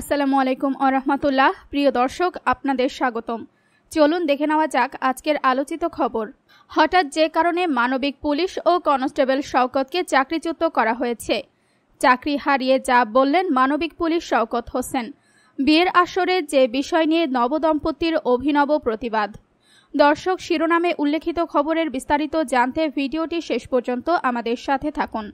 আসসালামু আলাইকুম আরহামতুল্লাহ প্রিয় দর্শক আপনাদের স্বাগতম চলুন দেখে নেওয়া যাক আজকের আলোচিত খবর হঠাৎ যে কারণে মানবিক পুলিশ ও কনস্টেবল শওকতকে চাকরিচ্যুত করা হয়েছে চাকরি হারিয়ে যা বললেন মানবিক পুলিশ শওকত হোসেন বিয়ের আসরে যে বিষয় নিয়ে নবদম্পতির অভিনব প্রতিবাদ দর্শক শিরোনামে উল্লেখিত খবরের বিস্তারিত জানতে ভিডিওটি শেষ পর্যন্ত আমাদের সাথে থাকুন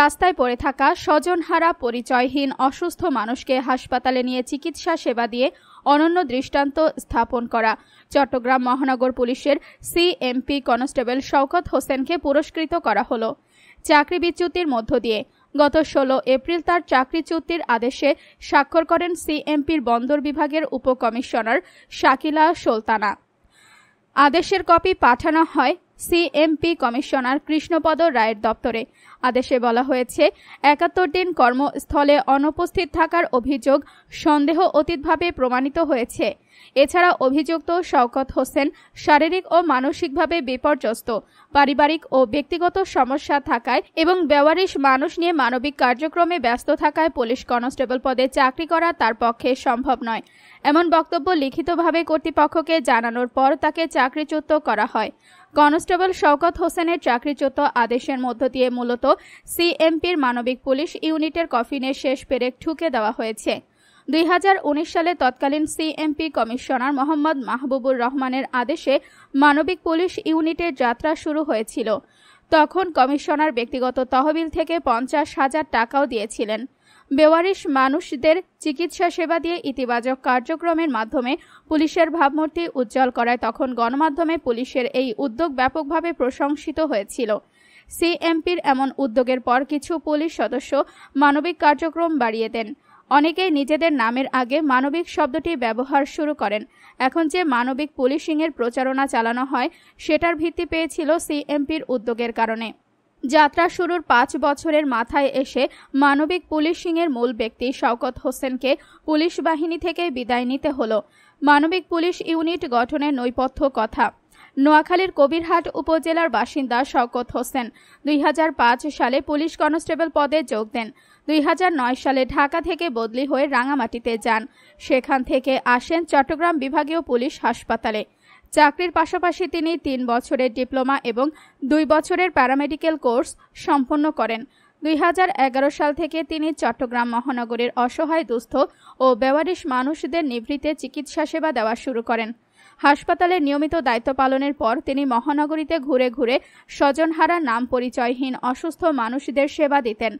রাস্তায় পড়ে থাকা স্বজনহারা পরিচয়হীন অসুস্থ মানুষকে হাসপাতালে নিয়ে চিকিৎসা সেবা দিয়ে অনন্য দৃষ্টান্ত স্থাপন করা চট্টগ্রাম মহানগর পুলিশের সিএমপি কনস্টেবল শওকত হোসেনকে পুরস্কৃত করা হল চাকরি বিচ্যুতির মধ্য দিয়ে গত ষোলো এপ্রিল তার চাকরিচ্যুতির আদেশে স্বাক্ষর করেন সিএমপির বন্দর বিভাগের উপকমিশনার শাকিলা সুলতানা আদেশের কপি পাঠানো হয় সিএমপি কমিশনার কৃষ্ণপদ রায়ের দপ্তরে আদেশে বলা হয়েছে একাত্তর দিন কর্মস্থলে অনুপস্থিত থাকার অভিযোগ সন্দেহ অতীতভাবে প্রমাণিত হয়েছে এছাড়া অভিযুক্ত শওকত হোসেন শারীরিক ও মানসিকভাবে বিপর্যস্ত পারিবারিক ও ব্যক্তিগত সমস্যা থাকায় এবং ব্যবহারিস মানুষ নিয়ে মানবিক কার্যক্রমে ব্যস্ত থাকায় পুলিশ কনস্টেবল পদে চাকরি করা তার পক্ষে সম্ভব নয় এমন বক্তব্য লিখিতভাবে কর্তৃপক্ষকে জানানোর পর তাকে চাকরিচ্যুত করা হয় কনস্টেবল শওকত হোসেনের চাকরিচ্যুত আদেশের মধ্য দিয়ে মূলত সিএমপির মানবিক পুলিশ ইউনিটের কফিনে শেষ পেরেক ঠুকে দেওয়া হয়েছে দুই সালে তৎকালীন সিএমপি কমিশনার মোহাম্মদ মাহবুবুর রহমানের আদেশে মানবিক পুলিশ ইউনিটের যাত্রা শুরু হয়েছিল তখন কমিশনার ব্যক্তিগত তহবিল থেকে পঞ্চাশ হাজার টাকাও দিয়েছিলেন বেওয়ারিশ মানুষদের চিকিৎসা সেবা দিয়ে ইতিবাচক কার্যক্রমের মাধ্যমে পুলিশের ভাবমূর্তি উজ্জ্বল করায় তখন গণমাধ্যমে পুলিশের এই উদ্যোগ ব্যাপকভাবে প্রশংসিত হয়েছিল সিএমপির এমন উদ্যোগের পর কিছু পুলিশ সদস্য মানবিক কার্যক্রম বাড়িয়ে দেন অনেকেই নিজেদের নামের আগে মানবিক শব্দটি ব্যবহার শুরু করেন এখন যে মানবিক পুলিশিংয়ের প্রচারণা চালানো হয় সেটার ভিত্তি পেয়েছিল সিএমপির উদ্যোগের কারণে যাত্রা শুরুর পাঁচ বছরের মাথায় এসে মানবিক পুলিশিংয়ের মূল ব্যক্তি শওকত হোসেনকে পুলিশ বাহিনী থেকে বিদায় নিতে হলো মানবিক পুলিশ ইউনিট গঠনের নৈপথ্য কথা নোয়াখালীর কবিরহাট উপজেলার বাসিন্দা শওকত হোসেন দুই সালে পুলিশ কনস্টেবল পদে যোগ দেন দুই সালে ঢাকা থেকে বদলি হয়ে রাঙামাটিতে যান সেখান থেকে আসেন চট্টগ্রাম বিভাগীয় পুলিশ হাসপাতালে চাকরির পাশাপাশি তিনি তিন বছরের ডিপ্লোমা এবং দুই বছরের প্যারামেডিক্যাল কোর্স সম্পন্ন করেন দুই সাল থেকে তিনি চট্টগ্রাম মহানগরের অসহায় দুস্থ ও বেওয়ারিশ মানুষদের নিভৃতে চিকিৎসা সেবা দেওয়া শুরু করেন হাসপাতালে নিয়মিত দায়িত্ব পালনের পর তিনি মহানগরীতে ঘুরে ঘুরে স্বজনহারা নাম পরিচয়হীন অসুস্থ মানুষদের সেবা দিতেন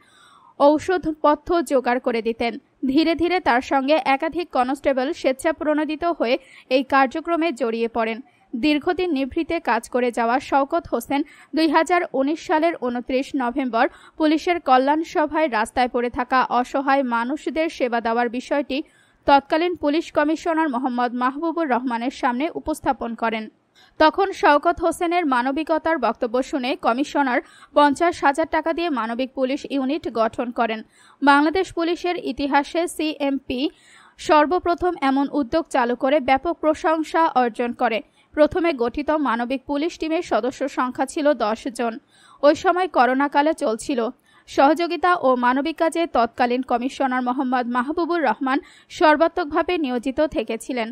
ঔষধপথ্য জোগাড় করে দিতেন ধীরে ধীরে তার সঙ্গে একাধিক কনস্টেবল স্বেচ্ছাপ্রণোদিত হয়ে এই কার্যক্রমে জড়িয়ে পড়েন দীর্ঘদিন নিভৃতে কাজ করে যাওয়া শওকত হোসেন দুই সালের উনত্রিশ নভেম্বর পুলিশের কল্যাণ সভায় রাস্তায় পড়ে থাকা অসহায় মানুষদের সেবা দেওয়ার বিষয়টি তৎকালীন পুলিশ কমিশনার মোহাম্মদ মাহবুবুর রহমানের সামনে উপস্থাপন করেন তখন শওকত হোসেনের মানবিকতার বক্তব্য শুনে কমিশনার পঞ্চাশ হাজার টাকা দিয়ে মানবিক পুলিশ ইউনিট গঠন করেন বাংলাদেশ পুলিশের ইতিহাসে সিএমপি সর্বপ্রথম এমন উদ্যোগ চালু করে ব্যাপক প্রশংসা অর্জন করে প্রথমে গঠিত মানবিক পুলিশ টিমের সদস্য সংখ্যা ছিল দশ জন ওই সময় করোনাকালে চলছিল সহযোগিতা ও মানবিক কাজে তৎকালীন কমিশনার মোহাম্মদ মাহবুবুর রহমান সর্বাত্মকভাবে নিয়োজিত থেকেছিলেন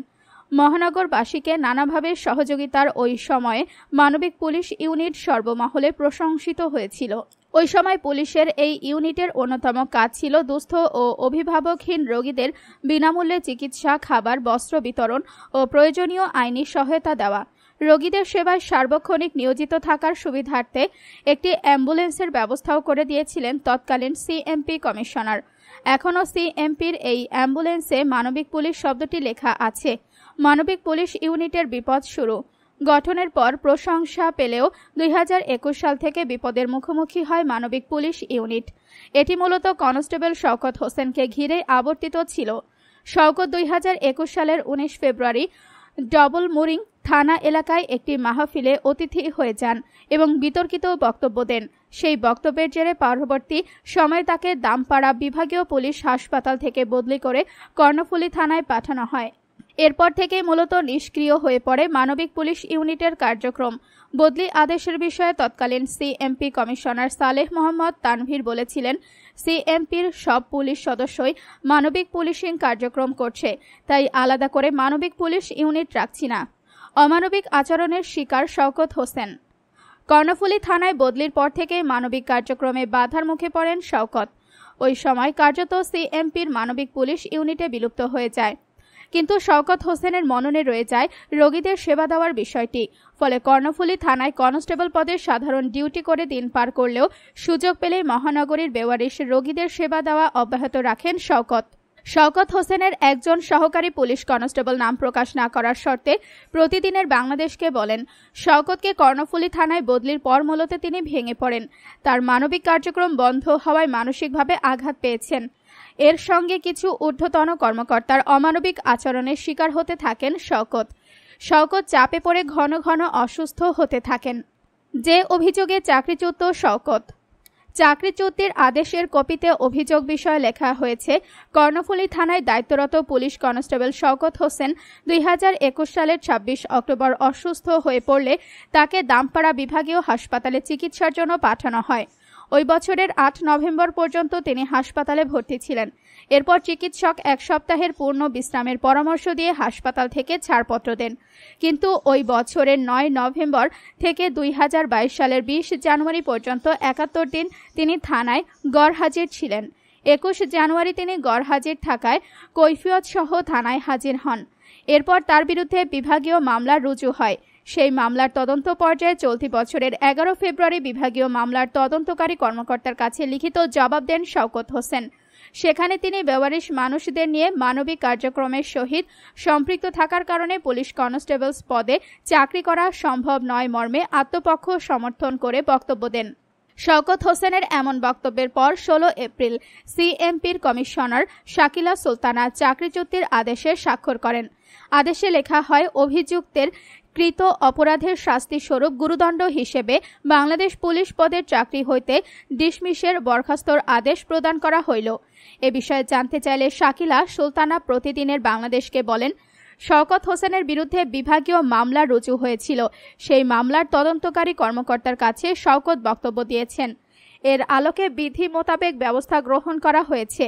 মহানগরবাসীকে নানাভাবে সহযোগিতার ওই সময়ে মানবিক পুলিশ ইউনিট সর্বমহলে প্রশংসিত হয়েছিল ওই সময় পুলিশের এই ইউনিটের অন্যতম কাজ ছিল দুস্থ ও অভিভাবকহীন রোগীদের বিনামূল্যে চিকিৎসা খাবার বস্ত্র বিতরণ ও প্রয়োজনীয় আইনি সহায়তা দেওয়া রোগীদের সেবায় সার্বক্ষণিক নিয়োজিত থাকার সুবিধার্থে একটি অ্যাম্বুলেন্সের ব্যবস্থাও করে দিয়েছিলেন তৎকালীন সিএমপি কমিশনার এখনও সিএমপির এই অ্যাম্বুলেন্সে মানবিক পুলিশ শব্দটি লেখা আছে মানবিক পুলিশ ইউনিটের বিপদ শুরু গঠনের পর প্রশংসা পেলেও দুই সাল থেকে বিপদের মুখোমুখি হয় মানবিক পুলিশ ইউনিট এটি মূলত কনস্টেবল শওকত হোসেনকে ঘিরে আবর্তিত ছিল শওকত দুই সালের উনিশ ফেব্রুয়ারি ডবল মুরিং থানা এলাকায় একটি মাহফিলে অতিথি হয়ে যান এবং বিতর্কিত বক্তব্য দেন সেই বক্তব্যের জেরে পরবর্তী সময় তাকে দামপাড়া বিভাগীয় পুলিশ হাসপাতাল থেকে বদলি করে কর্ণফুলী থানায় পাঠানো হয় এরপর থেকে মূলত নিষ্ক্রিয় হয়ে পড়ে মানবিক পুলিশ ইউনিটের কার্যক্রম বদলি আদেশের বিষয়ে তৎকালীন সিএমপি কমিশনার সালেহ মোহাম্মদ তানভীর বলেছিলেন সিএমপির সব পুলিশ সদস্যই মানবিক পুলিশিং কার্যক্রম করছে তাই আলাদা করে মানবিক পুলিশ ইউনিট রাখছি না অমানবিক আচরণের শিকার শওকত হোসেন কর্ণফুলী থানায় বদলির পর থেকে মানবিক কার্যক্রমে বাধার মুখে পড়েন শওকত ওই সময় কার্যত সিএমপির মানবিক পুলিশ ইউনিটে বিলুপ্ত হয়ে যায় কিন্তু শওকত হোসেনের মননে রয়ে যায় রোগীদের সেবা দেওয়ার বিষয়টি ফলে কর্ণফুলী থানায় কনস্টেবল পদে সাধারণ ডিউটি করে দিন পার করলেও সুযোগ পেলেই মহানগরীর বেওয়ারিশ রোগীদের সেবা দেওয়া অব্যাহত রাখেন শওকত শওকত হোসেনের একজন সহকারী পুলিশ কনস্টেবল নাম প্রকাশ না করার শর্তে প্রতিদিনের বাংলাদেশকে বলেন শওকতকে কর্ণফুলী থানায় বদলির পর মূলতে তিনি ভেঙে পড়েন তার মানবিক কার্যক্রম বন্ধ হওয়ায় মানসিকভাবে আঘাত পেয়েছেন এর সঙ্গে কিছু ঊর্ধ্বতন কর্মকর্তার অমানবিক আচরণের শিকার হতে থাকেন শওকত শওকত চাপে পড়ে ঘন ঘন অসুস্থ হতে থাকেন যে অভিযোগে চাকরিচ্যুত শওকত চাকরিচ্যুতির আদেশের কপিতে অভিযোগ বিষয়ে লেখা হয়েছে কর্ণফুলী থানায় দায়িত্বরত পুলিশ কনস্টেবল শওকত হোসেন দুই সালের ২৬ অক্টোবর অসুস্থ হয়ে পড়লে তাকে দামপাড়া বিভাগীয় হাসপাতালে চিকিৎসার জন্য পাঠানো হয় ওই বছরের আট নভেম্বর পর্যন্ত তিনি হাসপাতালে ভর্তি ছিলেন এরপর চিকিৎসক এক সপ্তাহের পূর্ণ বিশ্রামের পরামর্শ দিয়ে হাসপাতাল থেকে ছাড়পত্র দেন কিন্তু ওই বছরের নয় নভেম্বর থেকে দুই সালের বিশ জানুয়ারি পর্যন্ত একাত্তর দিন তিনি থানায় গড়হাজির ছিলেন একুশ জানুয়ারি তিনি গড়হাজির থাকায় কৈফিয়ত সহ থানায় হাজির হন এরপর তার বিরুদ্ধে বিভাগীয় মামলা রুজু হয় সেই মামলার তদন্ত পর্যায়ে চলতি বছরের এগারো ফেব্রুয়ারি বিভাগীয় মামলার তদন্তকারী কর্মকর্তার কাছে লিখিত জবাব দেন শওকত হোসেন সেখানে তিনি বেওয়ারিশ মানুষদের নিয়ে মানবিক কার্যক্রমের সহিত সম্পৃক্ত থাকার কারণে পুলিশ কনস্টেবলস পদে চাকরি করা সম্ভব নয় মর্মে আত্মপক্ষ সমর্থন করে বক্তব্য দেন শওকত হোসেনের এমন বক্তব্যের পর ১৬ এপ্রিল সিএমপির কমিশনার শাকিলা সুলতানা চাকরি চুক্তির আদেশে স্বাক্ষর করেন আদেশে লেখা হয় অভিযুক্তের কৃত অপরাধের শাস্তি স্বরূপ গুরুদণ্ড হিসেবে বাংলাদেশ পুলিশ পদের চাকরি হইতে ডিসমিসের বরখাস্তর আদেশ প্রদান করা হইল এ বিষয়ে জানতে চাইলে শাকিলা সুলতানা প্রতিদিনের বাংলাদেশকে বলেন শওকত হোসেনের বিরুদ্ধে বিভাগীয় মামলা রুজু হয়েছিল সেই মামলার তদন্তকারী কর্মকর্তার কাছে শওকত বক্তব্য দিয়েছেন এর আলোকে বিধি মোতাবেক ব্যবস্থা গ্রহণ করা হয়েছে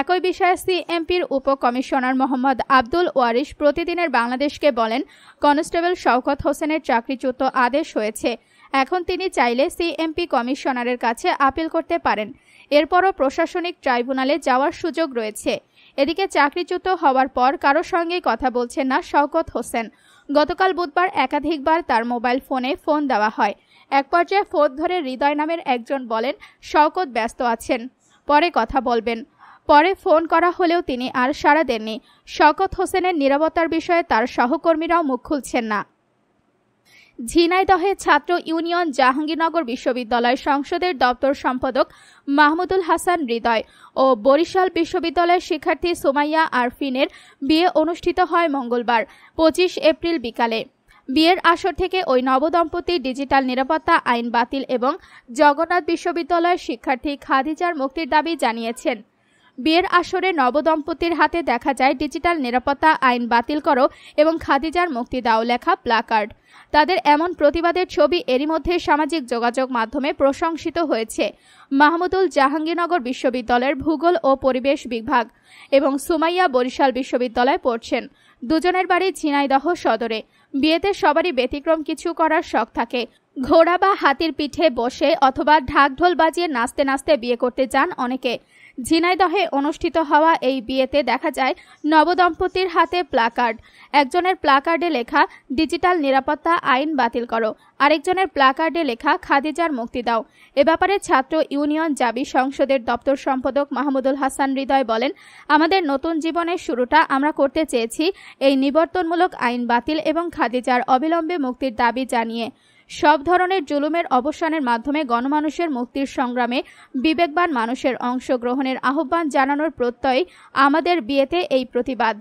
একই বিষয়ে সিএমপির উপ কমিশনার মোহাম্মদ আব্দুল ওয়ারিশ প্রতিদিনের বাংলাদেশকে বলেন কনস্টেবল শওকত হোসেনের চাকরিচ্যুত আদেশ হয়েছে এখন তিনি চাইলে সিএমপি কমিশনারের কাছে আপিল করতে পারেন এরপরও প্রশাসনিক ট্রাইব্যুনালে যাওয়ার সুযোগ রয়েছে এদিকে চাকরিচ্যুত হওয়ার পর কারো সঙ্গেই কথা বলছেন না শওকত হোসেন গতকাল বুধবার একাধিকবার তার মোবাইল ফোনে ফোন দেওয়া হয় এক পর্যায়ে ফোন ধরে হৃদয় নামের একজন বলেন শওকত ব্যস্ত আছেন পরে কথা বলবেন পরে ফোন করা হলেও তিনি আর সাড়া দেননি শওকত হোসেনের নিরাপত্তার বিষয়ে তার সহকর্মীরাও মুখ খুলছেন না ঝিনাইদহে ছাত্র ইউনিয়ন জাহাঙ্গীরনগর বিশ্ববিদ্যালয় সংসদের দপ্তর সম্পাদক মাহমুদুল হাসান হৃদয় ও বরিশাল বিশ্ববিদ্যালয়ের শিক্ষার্থী সুমাইয়া আরফিনের বিয়ে অনুষ্ঠিত হয় মঙ্গলবার পঁচিশ এপ্রিল বিকালে বিয়ের আসর থেকে ওই নবদম্পতি ডিজিটাল নিরাপত্তা আইন বাতিল এবং জগন্নাথ বিশ্ববিদ্যালয়ের শিক্ষার্থী খাদিজার মুক্তির দাবি জানিয়েছেন বিয়ের আসরে নবদম্পতির হাতে দেখা যায় ডিজিটাল নিরাপত্তা আইন বাতিল করো এবং খাদিজার মুক্তি দাও লেখা প্লাকার্ড তাদের এমন প্রতিবাদের ছবি এরই মধ্যে সামাজিক যোগাযোগ মাধ্যমে প্রশংসিত হয়েছে মাহমুদুল জাহাঙ্গীরনগর বিশ্ববিদ্যালয়ের ভূগোল ও পরিবেশ বিভাগ এবং সুমাইয়া বরিশাল বিশ্ববিদ্যালয়ে পড়ছেন দুজনের বাড়ি ঝিনাইদহ সদরে বিয়েতে সবারই ব্যতিক্রম কিছু করার শখ থাকে ঘোড়া বা হাতির পিঠে বসে অথবা ঢাক ঢোল বাজিয়ে নাচতে নাচতে বিয়ে করতে যান অনেকে ঝিনাইদহে অনুষ্ঠিত হওয়া এই বিয়েতে দেখা যায় নবদম্পতির হাতে প্লাকার্ড একজনের প্লাকার্ডে লেখা ডিজিটাল নিরাপত্তা আইন বাতিল করো আরেকজনের প্লাকার্ডে লেখা খাদিজার মুক্তি দাও এ ব্যাপারে ছাত্র ইউনিয়ন জাবি সংসদের দপ্তর সম্পাদক মাহমুদুল হাসান হৃদয় বলেন আমাদের নতুন জীবনের শুরুটা আমরা করতে চেয়েছি এই নিবর্তনমূলক আইন বাতিল এবং খাদিজার অবিলম্বে মুক্তির দাবি জানিয়ে সব ধরনের জুলুমের অবসানের মাধ্যমে গণমানুষের মুক্তির সংগ্রামে বিবেকবান মানুষের অংশগ্রহণের আহ্বান জানানোর প্রত্যয় আমাদের বিয়েতে এই প্রতিবাদ